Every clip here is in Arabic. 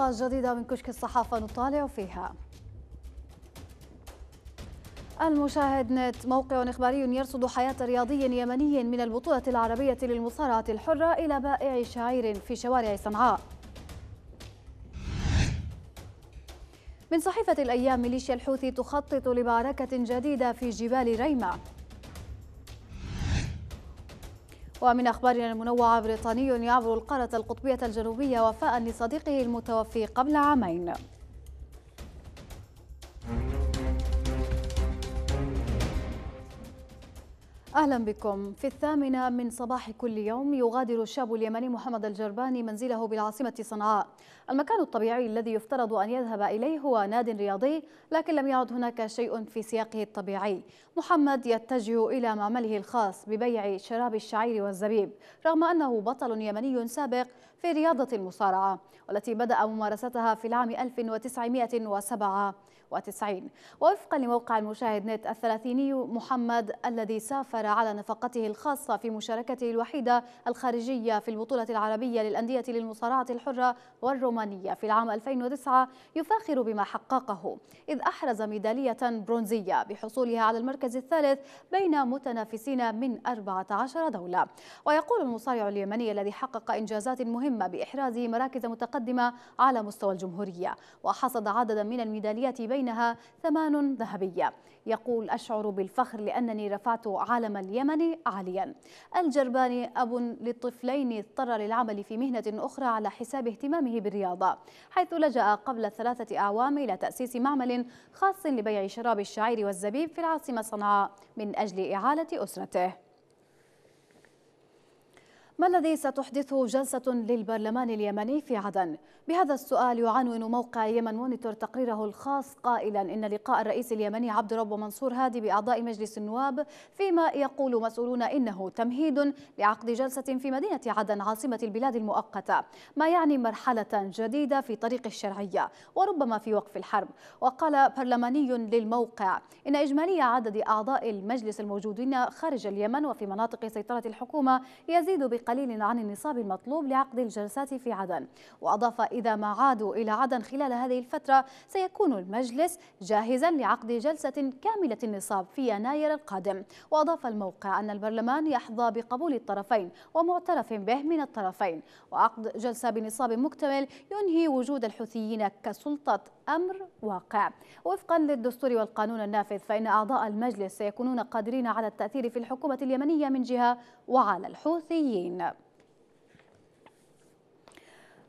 حلقة جديدة من كشك الصحافة نطالع فيها المشاهد نت موقع إخباري يرصد حياة رياضي يمني من البطولة العربية للمصارعة الحرة إلى بائع شعير في شوارع صنعاء من صحيفة الأيام ميليشيا الحوثي تخطط لمعركة جديدة في جبال ريمة ومن أخبارنا المنوعة بريطاني يعبر القارة القطبية الجنوبية وفاء لصديقه المتوفي قبل عامين أهلا بكم في الثامنة من صباح كل يوم يغادر الشاب اليمني محمد الجرباني منزله بالعاصمة صنعاء المكان الطبيعي الذي يفترض أن يذهب إليه هو ناد رياضي لكن لم يعد هناك شيء في سياقه الطبيعي محمد يتجه إلى معمله الخاص ببيع شراب الشعير والزبيب رغم أنه بطل يمني سابق في رياضة المصارعة والتي بدأ ممارستها في العام 1997 ووفقا لموقع المشاهد نت الثلاثيني محمد الذي سافر على نفقته الخاصة في مشاركته الوحيدة الخارجية في البطولة العربية للأندية للمصارعة الحرة والرومانية الرومانية في العام 2009 يفاخر بما حققه إذ أحرز ميدالية برونزية بحصولها على المركز الثالث بين متنافسين من 14 دولة ويقول المصارع اليمني الذي حقق إنجازات مهمة بإحراز مراكز متقدمة على مستوى الجمهورية وحصد عددا من الميداليات بينها ثمان ذهبية يقول أشعر بالفخر لأنني رفعت عالم اليمن عاليا الجرباني أب للطفلين اضطر للعمل في مهنة أخرى على حساب اهتمامه بالرياضة الرياضة حيث لجأ قبل ثلاثة أعوام إلى تأسيس معمل خاص لبيع شراب الشعير والزبيب في العاصمة صنعاء من أجل إعالة أسرته ما الذي ستحدثه جلسة للبرلمان اليمني في عدن؟ بهذا السؤال يعنون موقع يمن مونيتور تقريره الخاص قائلا إن لقاء الرئيس اليمني عبد رب منصور هادي بأعضاء مجلس النواب فيما يقول مسؤولون إنه تمهيد لعقد جلسة في مدينة عدن عاصمة البلاد المؤقتة ما يعني مرحلة جديدة في طريق الشرعية وربما في وقف الحرب وقال برلماني للموقع إن إجمالي عدد أعضاء المجلس الموجودين خارج اليمن وفي مناطق سيطرة الحكومة يزيد بق قليل عن النصاب المطلوب لعقد الجلسات في عدن وأضاف إذا ما عادوا إلى عدن خلال هذه الفترة سيكون المجلس جاهزا لعقد جلسة كاملة النصاب في يناير القادم وأضاف الموقع أن البرلمان يحظى بقبول الطرفين ومعترف به من الطرفين وعقد جلسة بنصاب مكتمل ينهي وجود الحوثيين كسلطة أمر واقع وفقا للدستور والقانون النافذ فإن أعضاء المجلس سيكونون قادرين على التأثير في الحكومة اليمنية من جهة وعلى الحوثيين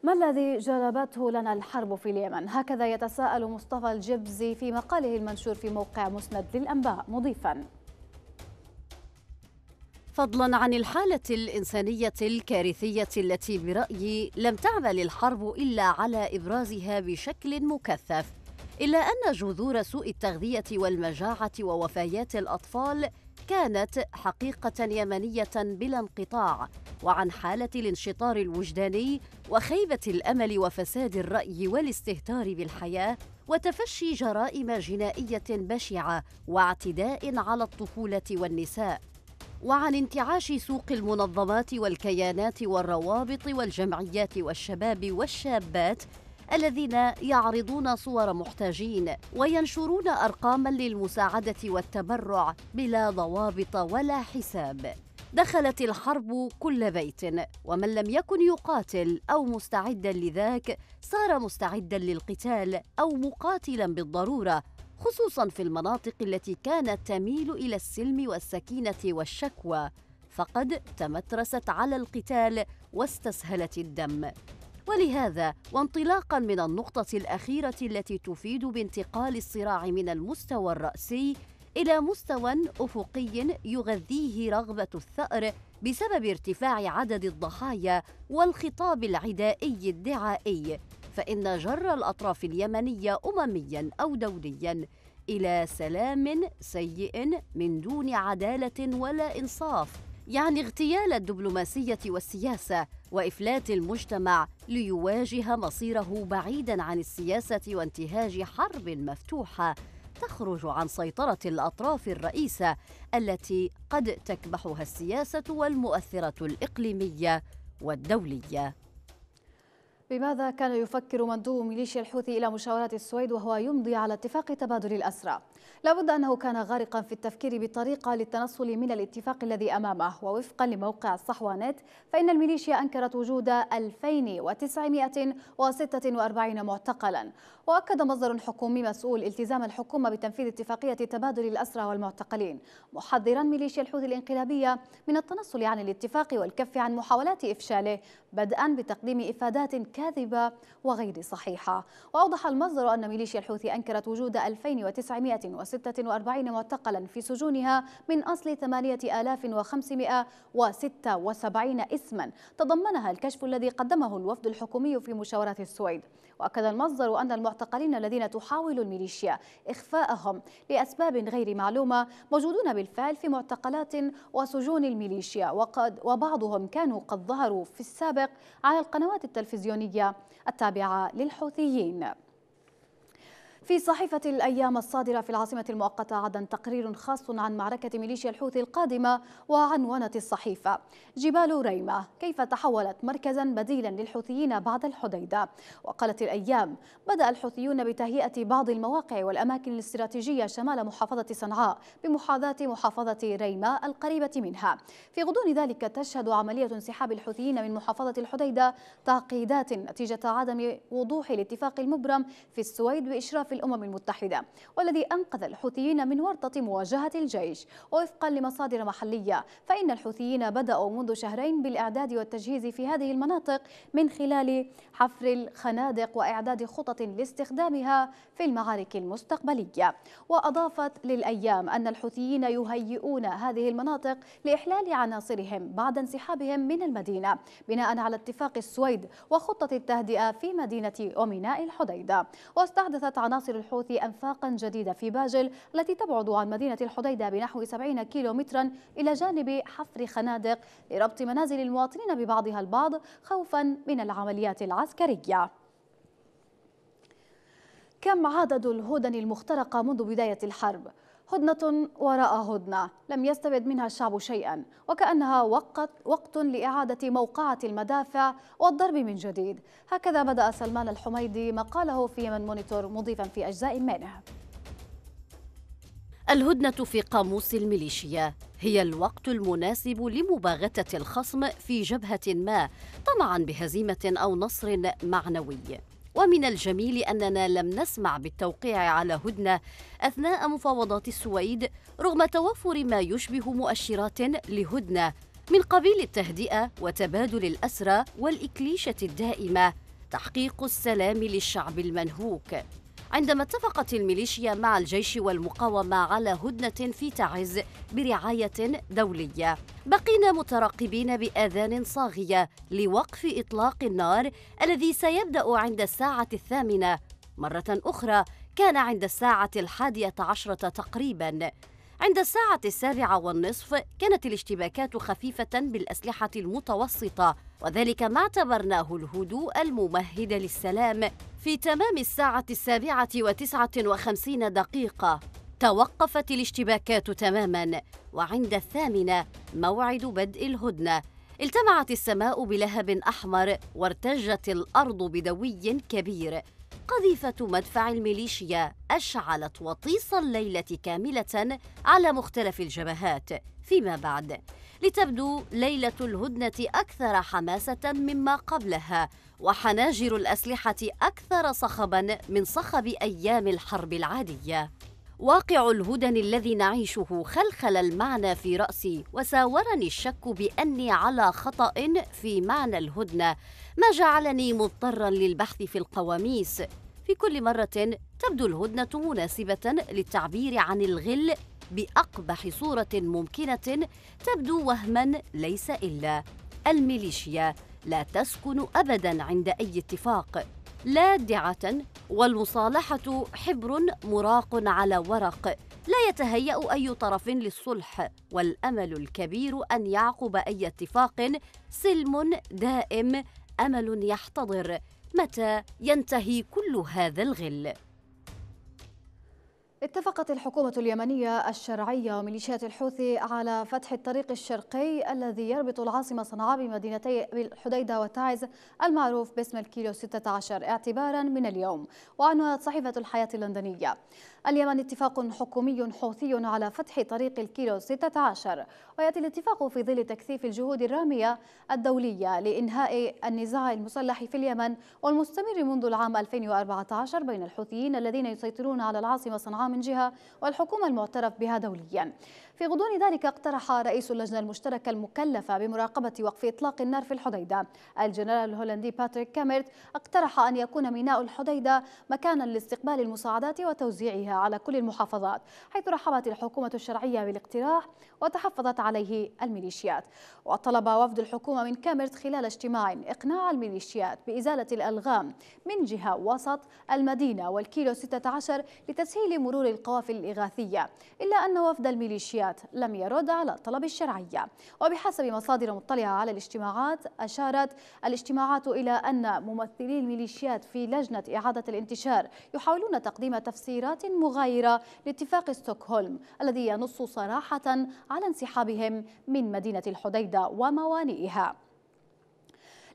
ما الذي جلبته لنا الحرب في اليمن؟ هكذا يتساءل مصطفى الجبزي في مقاله المنشور في موقع مسند للأنباء مضيفاً فضلا عن الحالة الإنسانية الكارثية التي برأيي لم تعمل الحرب إلا على إبرازها بشكل مكثف، إلا أن جذور سوء التغذية والمجاعة ووفيات الأطفال كانت حقيقة يمنية بلا انقطاع وعن حالة الانشطار الوجداني وخيبة الأمل وفساد الرأي والاستهتار بالحياة وتفشي جرائم جنائية بشعة واعتداء على الطفولة والنساء وعن انتعاش سوق المنظمات والكيانات والروابط والجمعيات والشباب والشابات الذين يعرضون صور محتاجين وينشرون أرقاما للمساعدة والتبرع بلا ضوابط ولا حساب دخلت الحرب كل بيت ومن لم يكن يقاتل او مستعدا لذاك صار مستعدا للقتال او مقاتلا بالضروره خصوصا في المناطق التي كانت تميل الى السلم والسكينه والشكوى فقد تمترست على القتال واستسهلت الدم ولهذا وانطلاقا من النقطة الأخيرة التي تفيد بانتقال الصراع من المستوى الرأسي إلى مستوى أفقي يغذيه رغبة الثأر بسبب ارتفاع عدد الضحايا والخطاب العدائي الدعائي فإن جر الأطراف اليمنية أمميا أو دوليا إلى سلام سيء من دون عدالة ولا إنصاف يعني اغتيال الدبلوماسية والسياسة وإفلات المجتمع ليواجه مصيره بعيداً عن السياسة وانتهاج حرب مفتوحة تخرج عن سيطرة الأطراف الرئيسة التي قد تكبحها السياسة والمؤثرة الإقليمية والدولية. بماذا كان يفكر مندوب ميليشيا الحوثي إلى مشاورات السويد وهو يمضي على اتفاق تبادل الأسرى؟ لابد أنه كان غارقا في التفكير بطريقة للتنصل من الاتفاق الذي أمامه ووفقا لموقع الصحوانات فإن الميليشيا أنكرت وجود 2946 معتقلا وأكد مصدر حكومي مسؤول التزام الحكومة بتنفيذ اتفاقية تبادل الأسرى والمعتقلين محذرا ميليشيا الحوثي الانقلابية من التنصل عن الاتفاق والكف عن محاولات إفشاله بدءا بتقديم إفادات كاذبة وغير صحيحة وأوضح المصدر أن ميليشيا الحوثي أنكرت وجود 2900 246 معتقلا في سجونها من أصل 8576 إسما تضمنها الكشف الذي قدمه الوفد الحكومي في مشاورات السويد وأكد المصدر أن المعتقلين الذين تحاول الميليشيا إخفاءهم لأسباب غير معلومة موجودون بالفعل في معتقلات وسجون الميليشيا وقد وبعضهم كانوا قد ظهروا في السابق على القنوات التلفزيونية التابعة للحوثيين في صحيفة الأيام الصادرة في العاصمة المؤقتة عدن تقرير خاص عن معركة ميليشيا الحوثي القادمة وعنونة الصحيفة جبال ريمة كيف تحولت مركزا بديلا للحوثيين بعد الحديدة وقالت الأيام بدأ الحوثيون بتهيئة بعض المواقع والأماكن الاستراتيجية شمال محافظة صنعاء بمحاذاة محافظة ريمة القريبة منها في غضون ذلك تشهد عملية انسحاب الحوثيين من محافظة الحديدة تعقيدات نتيجة عدم وضوح الاتفاق المبرم في السويد بإشراف في الأمم المتحدة والذي أنقذ الحوثيين من ورطة مواجهة الجيش وفقا لمصادر محلية فإن الحوثيين بدأوا منذ شهرين بالإعداد والتجهيز في هذه المناطق من خلال حفر الخنادق وإعداد خطط لاستخدامها في المعارك المستقبلية وأضافت للأيام أن الحوثيين يهيئون هذه المناطق لإحلال عناصرهم بعد انسحابهم من المدينة بناء على اتفاق السويد وخطة التهدئة في مدينة أميناء الحديدة واستحدثت عناصر عناصر الحوثي أنفاقا جديدة في باجل التي تبعد عن مدينة الحديدة بنحو 70 كيلومترا إلى جانب حفر خنادق لربط منازل المواطنين ببعضها البعض خوفا من العمليات العسكرية كم عدد الهدن المخترقة منذ بداية الحرب؟ هدنة وراء هدنة لم يستبد منها الشعب شيئا وكأنها وقت وقت لإعادة موقعة المدافع والضرب من جديد هكذا بدأ سلمان الحميدي مقاله في يمن مونيتور مضيفا في أجزاء منه الهدنة في قاموس الميليشيا هي الوقت المناسب لمباغتة الخصم في جبهة ما طمعا بهزيمة أو نصر معنوي ومن الجميل أننا لم نسمع بالتوقيع على هدنة أثناء مفاوضات السويد رغم توفر ما يشبه مؤشرات لهدنة من قبيل التهدئة وتبادل الأسرى والإكليشة الدائمة تحقيق السلام للشعب المنهوك عندما اتفقت الميليشيا مع الجيش والمقاومة على هدنة في تعز برعاية دولية بقينا مترقبين بآذان صاغية لوقف إطلاق النار الذي سيبدأ عند الساعة الثامنة مرة أخرى كان عند الساعة الحادية عشرة تقريباً عند الساعة السابعة والنصف كانت الاشتباكات خفيفة بالأسلحة المتوسطة وذلك ما اعتبرناه الهدوء الممهد للسلام في تمام الساعة السابعة وتسعة وخمسين دقيقة توقفت الاشتباكات تماما وعند الثامنة موعد بدء الهدنة التمعت السماء بلهب أحمر وارتجت الأرض بدوي كبير قذيفة مدفع الميليشيا أشعلت وطيس الليلة كاملة على مختلف الجبهات فيما بعد لتبدو ليلة الهدنة أكثر حماسة مما قبلها وحناجر الأسلحة أكثر صخبا من صخب أيام الحرب العادية واقع الهدن الذي نعيشه خلخل المعنى في رأسي وساورني الشك بأني على خطأ في معنى الهدنة ما جعلني مضطرا للبحث في القواميس في كل مرة تبدو الهدنة مناسبة للتعبير عن الغل بأقبح صورة ممكنة تبدو وهما ليس إلا الميليشيا لا تسكن أبدا عند أي اتفاق لادعة والمصالحة حبر مراق على ورق لا يتهيأ أي طرف للصلح والأمل الكبير أن يعقب أي اتفاق سلم دائم أمل يحتضر متى ينتهي كل هذا الغل اتفقت الحكومة اليمنية الشرعية وميليشيات الحوثي على فتح الطريق الشرقي الذي يربط العاصمة صنعاء بمدينتي الحديدة وتعز المعروف باسم الكيلو 16 اعتبارا من اليوم وعنوانت صحيفة الحياة اللندنية اليمن اتفاق حكومي حوثي على فتح طريق الكيلو 16 ويأتي الاتفاق في ظل تكثيف الجهود الرامية الدولية لإنهاء النزاع المسلح في اليمن والمستمر منذ العام 2014 بين الحوثيين الذين يسيطرون على العاصمة صنعاء من جهة والحكومة المعترف بها دوليا في غضون ذلك اقترح رئيس اللجنة المشتركة المكلفة بمراقبة وقف إطلاق النار في الحديدة الجنرال الهولندي باتريك كاميرت اقترح أن يكون ميناء الحديدة مكانا لاستقبال المساعدات وتوزيعها على كل المحافظات حيث رحبت الحكومة الشرعية بالاقتراح وتحفظت عليه الميليشيات وطلب وفد الحكومة من كاميرت خلال اجتماع إقناع الميليشيات بإزالة الألغام من جهة وسط المدينة والكيلو 16 لتسهيل مرور القوافل الإغاثية إلا أن وفد الميليشيات الولايات لم يرد على الطلب الشرعية وبحسب مصادر مطلعة على الاجتماعات أشارت الاجتماعات إلى أن ممثلي الميليشيات في لجنة إعادة الانتشار يحاولون تقديم تفسيرات مغايرة لاتفاق ستوكهولم الذي ينص صراحة على انسحابهم من مدينة الحديدة وموانئها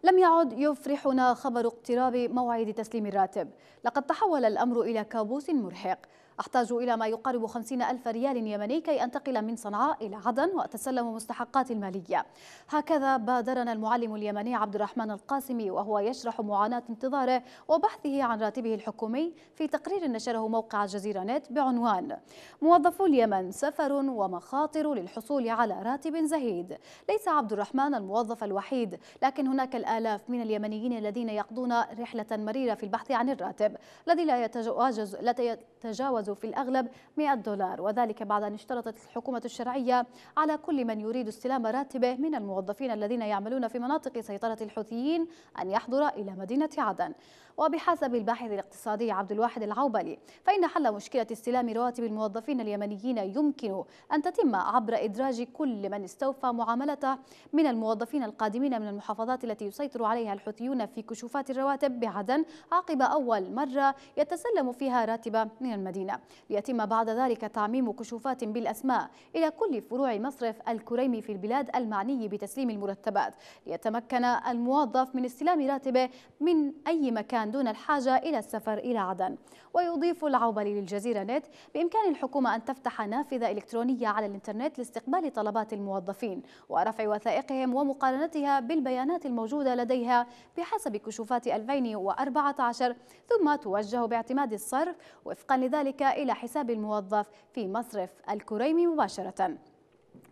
لم يعد يفرحنا خبر اقتراب موعد تسليم الراتب لقد تحول الأمر إلى كابوس مرهق أحتاج إلى ما يقارب 50 ألف ريال يمني كي أنتقل من صنعاء إلى عدن وأتسلم مستحقاتي المالية هكذا بادرنا المعلم اليمني عبد الرحمن القاسمي وهو يشرح معاناة انتظاره وبحثه عن راتبه الحكومي في تقرير نشره موقع الجزيرة نت بعنوان موظفو اليمن سفر ومخاطر للحصول على راتب زهيد ليس عبد الرحمن الموظف الوحيد لكن هناك الآلاف من اليمنيين الذين يقضون رحلة مريرة في البحث عن الراتب الذي لا يتجاوز تتجاوز في الأغلب 100 دولار وذلك بعد أن اشترطت الحكومة الشرعية على كل من يريد استلام راتبه من الموظفين الذين يعملون في مناطق سيطرة الحوثيين أن يحضر إلى مدينة عدن وبحسب الباحث الاقتصادي عبد الواحد العوبلي فإن حل مشكلة استلام رواتب الموظفين اليمنيين يمكن أن تتم عبر إدراج كل من استوفى معاملته من الموظفين القادمين من المحافظات التي يسيطر عليها الحوثيون في كشوفات الرواتب بعدن عقب أول مرة يتسلم فيها راتبة من المدينة ليتم بعد ذلك تعميم كشوفات بالأسماء إلى كل فروع مصرف الكريمي في البلاد المعني بتسليم المرتبات ليتمكن الموظف من استلام راتبه من أي مكان الآن دون الحاجة إلى السفر إلى عدن ويضيف العوبلي للجزيرة نت بإمكان الحكومة أن تفتح نافذة إلكترونية على الإنترنت لاستقبال طلبات الموظفين ورفع وثائقهم ومقارنتها بالبيانات الموجودة لديها بحسب كشوفات 2014 ثم توجه باعتماد الصرف وفقا لذلك إلى حساب الموظف في مصرف الكريمي مباشرة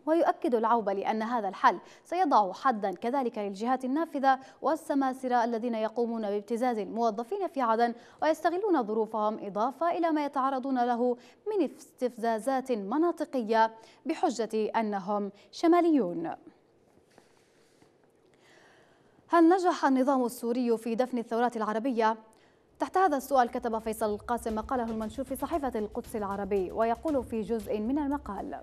ويؤكد العوبلي أن هذا الحل سيضع حدا كذلك للجهات النافذة والسماسرة الذين يقومون بابتزاز الموظفين في عدن ويستغلون ظروفهم إضافة إلى ما يتعرضون له من استفزازات مناطقية بحجة أنهم شماليون هل نجح النظام السوري في دفن الثورات العربية؟ تحت هذا السؤال كتب فيصل القاسم مقاله المنشور في صحيفة القدس العربي ويقول في جزء من المقال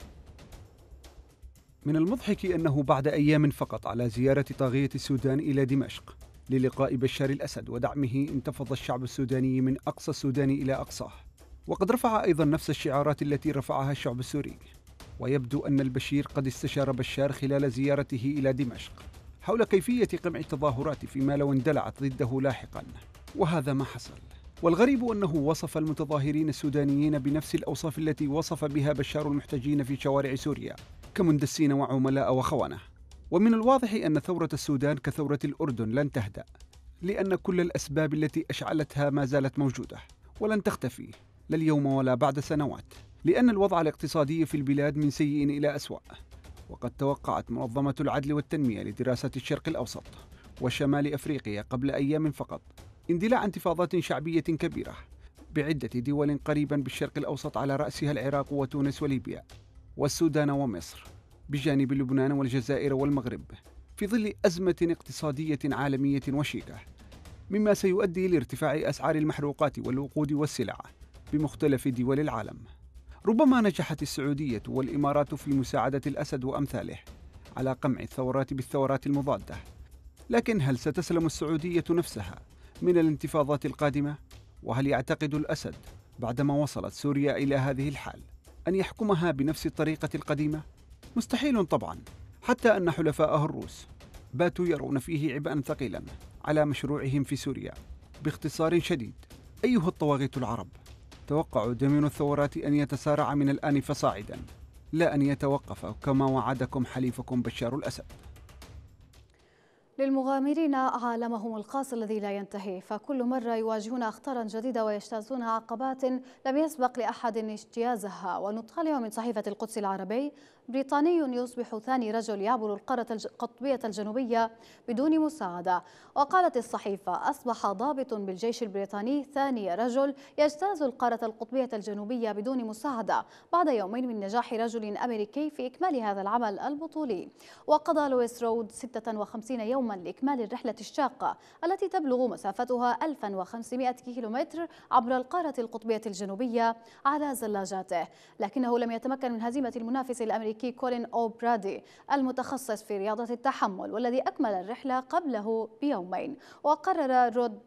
من المضحك أنه بعد أيام فقط على زيارة طاغية السودان إلى دمشق للقاء بشار الأسد ودعمه انتفض الشعب السوداني من أقصى السودان إلى أقصاه وقد رفع أيضا نفس الشعارات التي رفعها الشعب السوري ويبدو أن البشير قد استشار بشار خلال زيارته إلى دمشق حول كيفية قمع التظاهرات فيما لو اندلعت ضده لاحقا وهذا ما حصل والغريب أنه وصف المتظاهرين السودانيين بنفس الأوصاف التي وصف بها بشار المحتجين في شوارع سوريا كمندسين وعملاء وخونه ومن الواضح أن ثورة السودان كثورة الأردن لن تهدأ لأن كل الأسباب التي أشعلتها ما زالت موجودة ولن تختفي لا اليوم ولا بعد سنوات لأن الوضع الاقتصادي في البلاد من سيء إلى أسوأ وقد توقعت منظمة العدل والتنمية لدراسة الشرق الأوسط وشمال أفريقيا قبل أيام فقط اندلاع انتفاضات شعبية كبيرة بعدة دول قريبا بالشرق الأوسط على رأسها العراق وتونس وليبيا والسودان ومصر بجانب لبنان والجزائر والمغرب في ظل أزمة اقتصادية عالمية وشيكة مما سيؤدي لارتفاع أسعار المحروقات والوقود والسلع بمختلف دول العالم ربما نجحت السعودية والإمارات في مساعدة الأسد وأمثاله على قمع الثورات بالثورات المضادة لكن هل ستسلم السعودية نفسها من الانتفاضات القادمة؟ وهل يعتقد الأسد بعدما وصلت سوريا إلى هذه الحال أن يحكمها بنفس الطريقة القديمة؟ مستحيل طبعا حتى أن حلفاءه الروس باتوا يرون فيه عبئا ثقيلا على مشروعهم في سوريا باختصار شديد أيها الطواغيت العرب توقعوا دمين الثورات أن يتسارع من الآن فصاعدا لا أن يتوقف كما وعدكم حليفكم بشار الأسد للمغامرين عالمهم القاص الذي لا ينتهي فكل مرة يواجهون أخطارا جديدة ويجتازون عقبات لم يسبق لأحد اجتيازها ونطالع من صحيفة القدس العربي بريطاني يصبح ثاني رجل يعبر القارة القطبية الجنوبية بدون مساعدة وقالت الصحيفة أصبح ضابط بالجيش البريطاني ثاني رجل يجتاز القارة القطبية الجنوبية بدون مساعدة بعد يومين من نجاح رجل أمريكي في إكمال هذا العمل البطولي وقضى لويس رود 56 يوما لإكمال الرحلة الشاقة التي تبلغ مسافتها 1500 كيلومتر عبر القارة القطبية الجنوبية على زلاجاته لكنه لم يتمكن من هزيمة المنافس الأمريكي الأمريكي كولين أو برادي المتخصص في رياضة التحمل والذي أكمل الرحلة قبله بيومين وقرر رود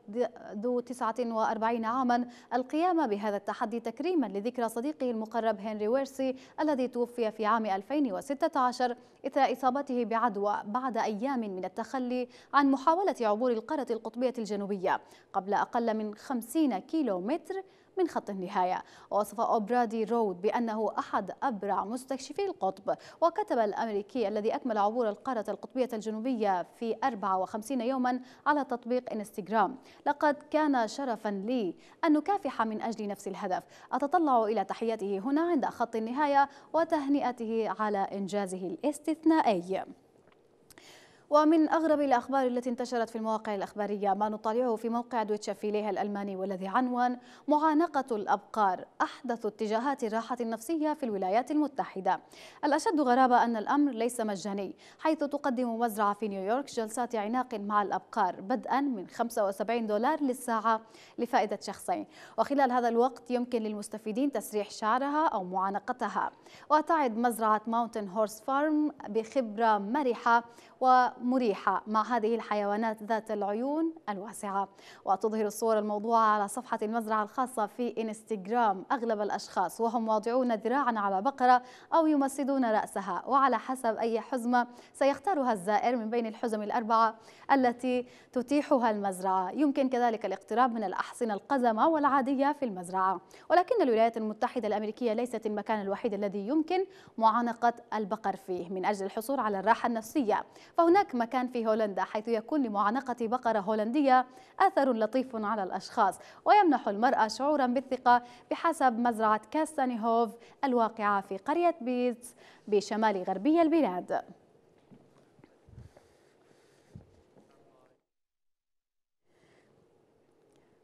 ذو 49 عاما القيام بهذا التحدي تكريما لذكرى صديقه المقرب هنري ويرسي الذي توفي في عام 2016 إثر إصابته بعدوى بعد أيام من التخلي عن محاولة عبور القارة القطبية الجنوبية قبل أقل من 50 كيلو متر من خط النهاية ووصف أوبرادي رود بأنه أحد أبرع مستكشفي القطب وكتب الأمريكي الذي أكمل عبور القارة القطبية الجنوبية في 54 يوما على تطبيق انستغرام لقد كان شرفا لي أن نكافح من أجل نفس الهدف أتطلع إلى تحيته هنا عند خط النهاية وتهنئته على إنجازه الاستثنائي ومن أغرب الأخبار التي انتشرت في المواقع الأخبارية ما نطالعه في موقع دويتشا فيليه الألماني والذي عنوان معانقة الأبقار أحدث اتجاهات الراحة النفسية في الولايات المتحدة الأشد غرابة أن الأمر ليس مجاني حيث تقدم مزرعة في نيويورك جلسات عناق مع الأبقار بدءا من 75 دولار للساعة لفائدة شخصين وخلال هذا الوقت يمكن للمستفيدين تسريح شعرها أو معانقتها وتعد مزرعة ماونتن هورس فارم بخبرة مرحة ومريحة مع هذه الحيوانات ذات العيون الواسعة وتظهر الصور الموضوعة على صفحة المزرعة الخاصة في إنستغرام أغلب الأشخاص وهم واضعون ذراعا على بقرة أو يمسدون رأسها وعلى حسب أي حزمة سيختارها الزائر من بين الحزم الأربعة التي تتيحها المزرعة يمكن كذلك الاقتراب من الأحصنة القزمة والعادية في المزرعة ولكن الولايات المتحدة الأمريكية ليست المكان الوحيد الذي يمكن معانقة البقر فيه من أجل الحصول على الراحة النفسية فهناك مكان في هولندا حيث يكون لمعانقة بقرة هولندية أثر لطيف على الأشخاص ويمنح المرأة شعورا بالثقة بحسب مزرعة كاستانيهوف الواقعة في قرية بيتس بشمال غربي البلاد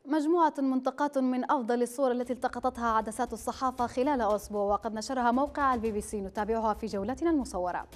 مجموعة منطقات من أفضل الصور التي التقطتها عدسات الصحافة خلال أسبوع وقد نشرها موقع البي بي سي نتابعها في جولتنا المصورة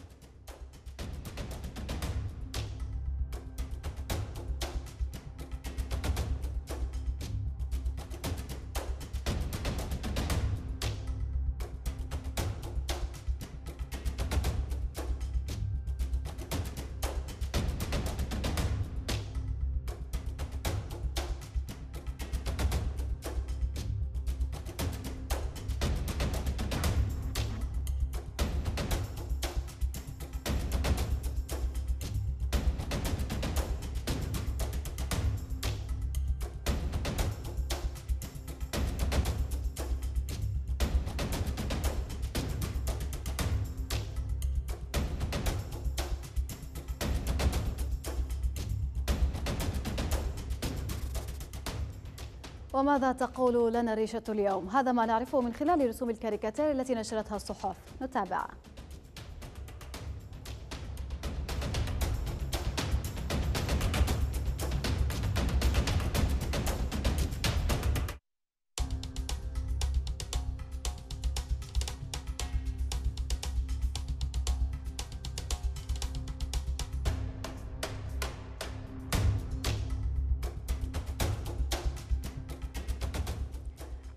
وماذا تقول لنا ريشة اليوم؟ هذا ما نعرفه من خلال رسوم الكاريكاتير التي نشرتها الصحف نتابع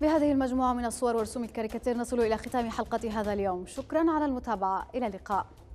بهذه المجموعة من الصور ورسوم الكاريكاتير نصل إلى ختام حلقة هذا اليوم شكرا على المتابعة إلى اللقاء